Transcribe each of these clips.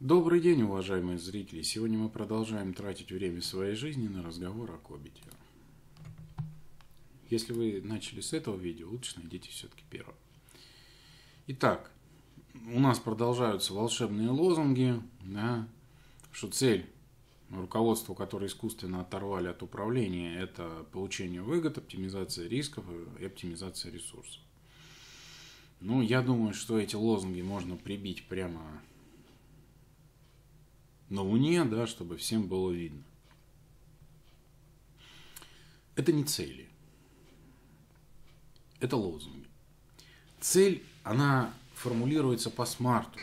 Добрый день, уважаемые зрители! Сегодня мы продолжаем тратить время своей жизни на разговор о Кобите. Если вы начали с этого видео, лучше найдите все-таки первое. Итак, у нас продолжаются волшебные лозунги, да, что цель руководства, которое искусственно оторвали от управления, это получение выгод, оптимизация рисков и оптимизация ресурсов. Ну, я думаю, что эти лозунги можно прибить прямо на Луне, да, чтобы всем было видно. Это не цели. Это лозунги. Цель, она формулируется по смарту.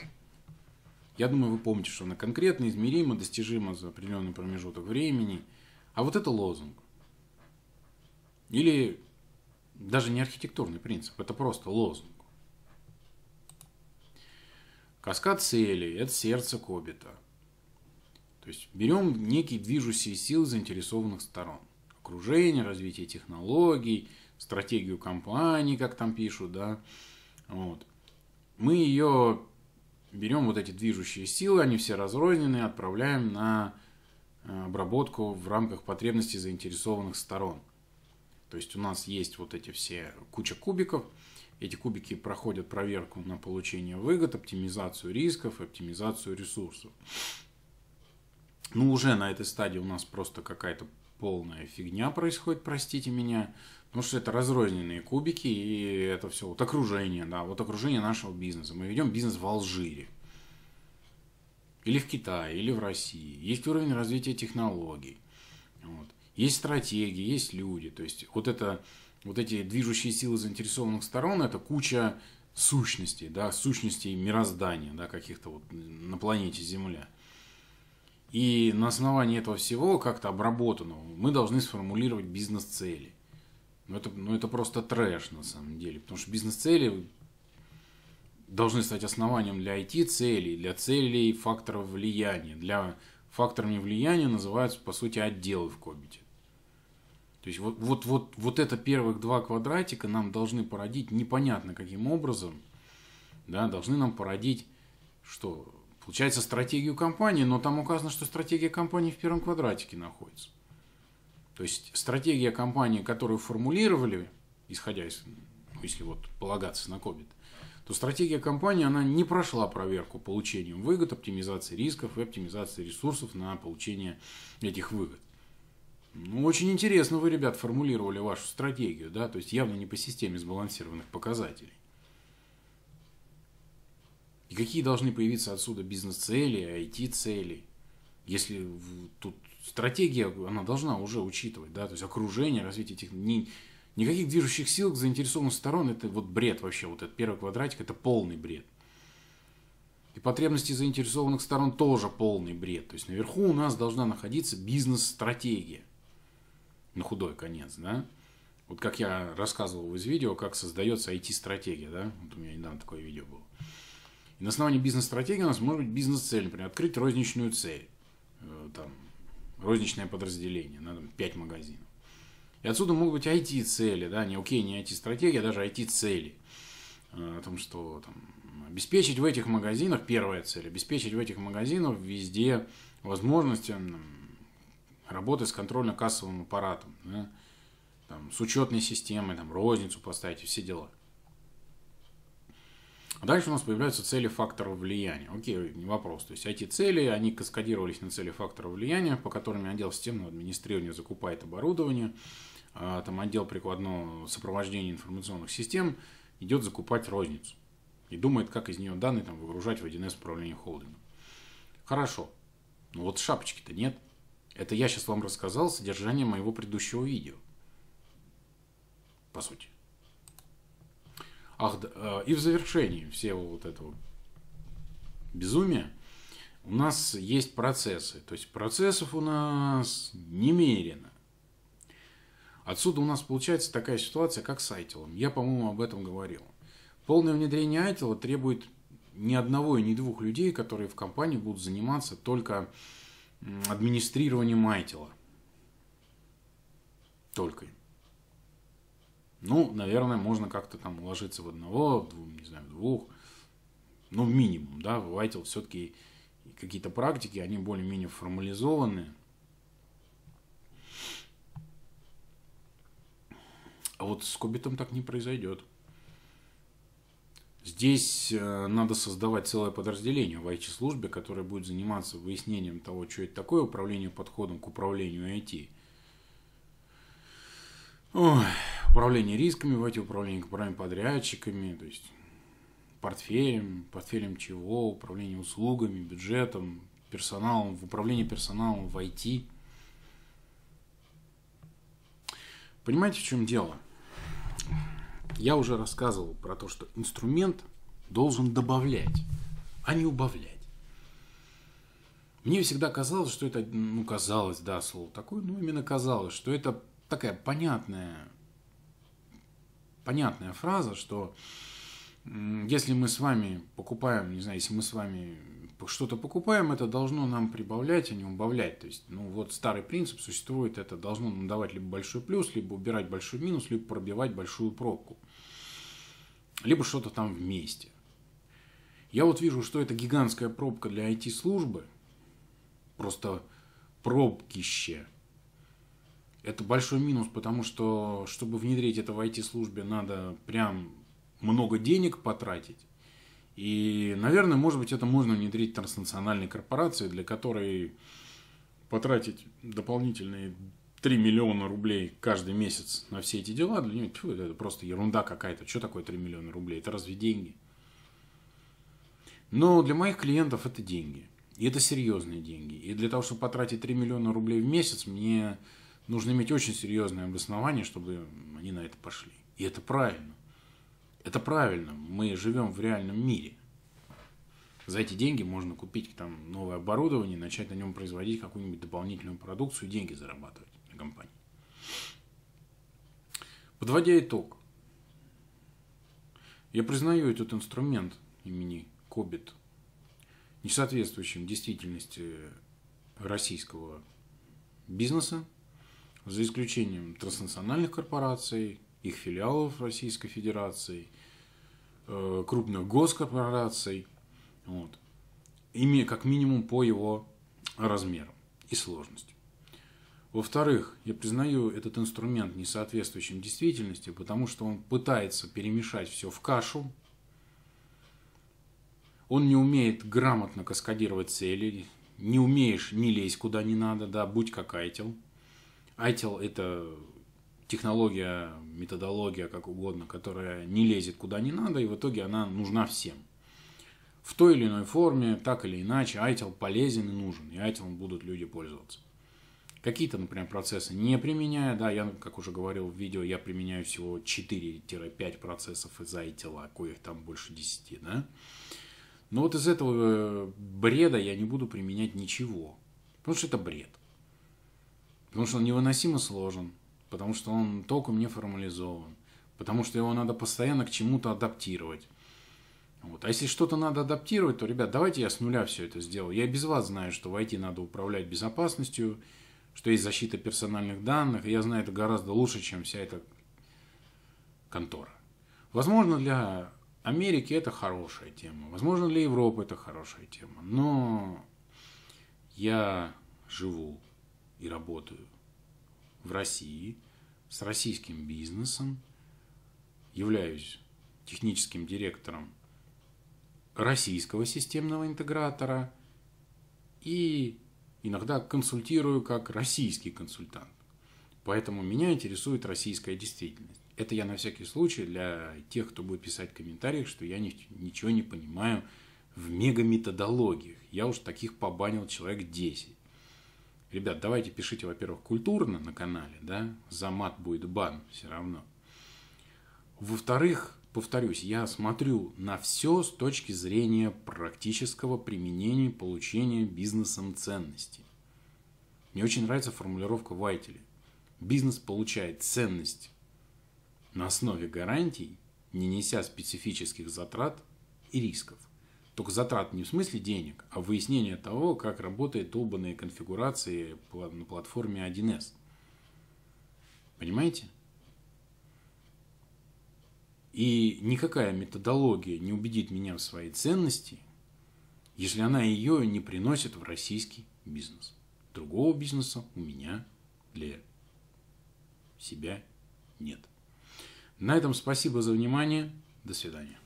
Я думаю, вы помните, что она конкретно измерима, достижима за определенный промежуток времени. А вот это лозунг. Или даже не архитектурный принцип, это просто лозунг. Каскад целей – это сердце Кобита – то есть берем некие движущие силы заинтересованных сторон. Окружение, развитие технологий, стратегию компании, как там пишут, да. Вот. Мы ее берем вот эти движущие силы, они все разрозненные, отправляем на э, обработку в рамках потребностей заинтересованных сторон. То есть у нас есть вот эти все куча кубиков. Эти кубики проходят проверку на получение выгод, оптимизацию рисков, оптимизацию ресурсов ну, уже на этой стадии у нас просто какая-то полная фигня происходит, простите меня. Потому что это разрозненные кубики, и это все вот окружение, да, вот окружение нашего бизнеса. Мы ведем бизнес в Алжире. Или в Китае, или в России. Есть уровень развития технологий. Вот. Есть стратегии, есть люди. То есть вот, это, вот эти движущие силы заинтересованных сторон – это куча сущностей, да, сущностей мироздания, да, каких-то вот на планете Земля – и на основании этого всего, как-то обработанного, мы должны сформулировать бизнес-цели. Ну это, ну это просто трэш на самом деле, потому что бизнес-цели должны стать основанием для IT-целей, для целей факторов влияния. Для факторами влияния называются, по сути, отделы в Кобите. То есть вот, вот, вот, вот это первых два квадратика нам должны породить непонятно каким образом, да, должны нам породить что? Получается стратегию компании, но там указано, что стратегия компании в первом квадратике находится. То есть стратегия компании, которую формулировали, исходя из, ну, если вот полагаться на COVID, то стратегия компании, она не прошла проверку получением выгод, оптимизации рисков и оптимизации ресурсов на получение этих выгод. Ну, очень интересно вы, ребят, формулировали вашу стратегию, да, то есть явно не по системе сбалансированных показателей. И какие должны появиться отсюда бизнес-цели, IT-цели? Если тут стратегия, она должна уже учитывать, да, то есть окружение, развитие тех... Не, никаких движущих сил к заинтересованных сторон, это вот бред вообще, вот этот первый квадратик, это полный бред. И потребности заинтересованных сторон тоже полный бред. То есть наверху у нас должна находиться бизнес-стратегия. На худой конец, да? Вот как я рассказывал из видео, как создается IT-стратегия, да? Вот у меня недавно такое видео было. И на основании бизнес-стратегии у нас может быть бизнес-цель, например, открыть розничную цель, э, там, розничное подразделение, надо 5 магазинов. И отсюда могут быть IT-цели, да, не окей, не IT-стратегия, а даже IT-цели. Э, о том, что там, обеспечить в этих магазинах, первая цель, обеспечить в этих магазинах везде возможности работы с контрольно-кассовым аппаратом, да, там, с учетной системой, там, розницу поставить все дела. А дальше у нас появляются цели факторов влияния. Окей, не вопрос. То есть эти цели, они каскадировались на цели факторов влияния, по которым отдел системного администрирования закупает оборудование, а, там отдел прикладного сопровождения информационных систем идет закупать розницу и думает, как из нее данные там выгружать в 1С управление холдингом. Хорошо. Но ну вот шапочки-то нет. Это я сейчас вам рассказал содержание моего предыдущего видео. По сути. Ах, да, э, и в завершении всего вот этого безумия у нас есть процессы. То есть процессов у нас немерено. Отсюда у нас получается такая ситуация, как с айтелом. Я, по-моему, об этом говорил. Полное внедрение айтела требует ни одного и ни двух людей, которые в компании будут заниматься только администрированием айтела. Только им. Ну, наверное, можно как-то там уложиться в одного, в двух, не знаю, в двух. Ну, в минимум, да, в ITIL все-таки какие-то практики, они более-менее формализованы. А вот с Кобитом так не произойдет. Здесь э, надо создавать целое подразделение в IT-службе, которое будет заниматься выяснением того, что это такое, управление подходом к управлению IT. Ой управление рисками, в эти управления управление подрядчиками, то есть портфелем, портфелем чего, управление услугами, бюджетом, персоналом, в управлении персоналом, в IT. Понимаете, в чем дело? Я уже рассказывал про то, что инструмент должен добавлять, а не убавлять. Мне всегда казалось, что это, ну, казалось, да, слово такое, но именно казалось, что это такая понятная понятная фраза, что если мы с вами покупаем, не знаю, если мы с вами что-то покупаем, это должно нам прибавлять, а не убавлять. То есть, ну вот старый принцип существует, это должно нам давать либо большой плюс, либо убирать большой минус, либо пробивать большую пробку. Либо что-то там вместе. Я вот вижу, что это гигантская пробка для IT-службы. Просто пробкище – это большой минус, потому что, чтобы внедрить это в IT-службе, надо прям много денег потратить. И, наверное, может быть, это можно внедрить транснациональной корпорации, для которой потратить дополнительные 3 миллиона рублей каждый месяц на все эти дела, для нее тьфу, это просто ерунда какая-то. Что такое 3 миллиона рублей? Это разве деньги? Но для моих клиентов это деньги. И это серьезные деньги. И для того, чтобы потратить 3 миллиона рублей в месяц, мне нужно иметь очень серьезное обоснование, чтобы они на это пошли. И это правильно. Это правильно. Мы живем в реальном мире. За эти деньги можно купить там новое оборудование, начать на нем производить какую-нибудь дополнительную продукцию и деньги зарабатывать на компании. Подводя итог, я признаю этот инструмент имени Кобит несоответствующим действительности российского бизнеса, за исключением транснациональных корпораций, их филиалов Российской Федерации, э, крупных госкорпораций, вот, имея как минимум по его размерам и сложности. Во-вторых, я признаю этот инструмент несоответствующим действительности, потому что он пытается перемешать все в кашу. Он не умеет грамотно каскадировать цели. Не умеешь, не лезь куда не надо, да, будь как айтел – ITIL – это технология, методология, как угодно, которая не лезет куда не надо, и в итоге она нужна всем. В той или иной форме, так или иначе, ITIL полезен и нужен, и ITIL будут люди пользоваться. Какие-то, например, процессы не применяя, да, я, как уже говорил в видео, я применяю всего 4-5 процессов из ITIL, коих там больше 10, да. Но вот из этого бреда я не буду применять ничего, потому что это бред – Потому что он невыносимо сложен, потому что он толком не формализован, потому что его надо постоянно к чему-то адаптировать. Вот. А если что-то надо адаптировать, то, ребят, давайте я с нуля все это сделаю. Я и без вас знаю, что в IT надо управлять безопасностью, что есть защита персональных данных, и я знаю это гораздо лучше, чем вся эта контора. Возможно, для Америки это хорошая тема, возможно, для Европы это хорошая тема, но я живу и работаю в России с российским бизнесом, являюсь техническим директором российского системного интегратора и иногда консультирую как российский консультант. Поэтому меня интересует российская действительность. Это я на всякий случай для тех, кто будет писать в комментариях, что я ничего не понимаю в мегаметодологиях. Я уж таких побанил человек 10 ребят, давайте пишите, во-первых, культурно на канале, да, за мат будет бан все равно. Во-вторых, повторюсь, я смотрю на все с точки зрения практического применения получения бизнесом ценности. Мне очень нравится формулировка Вайтеля. Бизнес получает ценность на основе гарантий, не неся специфических затрат и рисков. Только затрат не в смысле денег, а выяснение того, как работает долбанные конфигурации на платформе 1С. Понимаете? И никакая методология не убедит меня в своей ценности, если она ее не приносит в российский бизнес. Другого бизнеса у меня для себя нет. На этом спасибо за внимание. До свидания.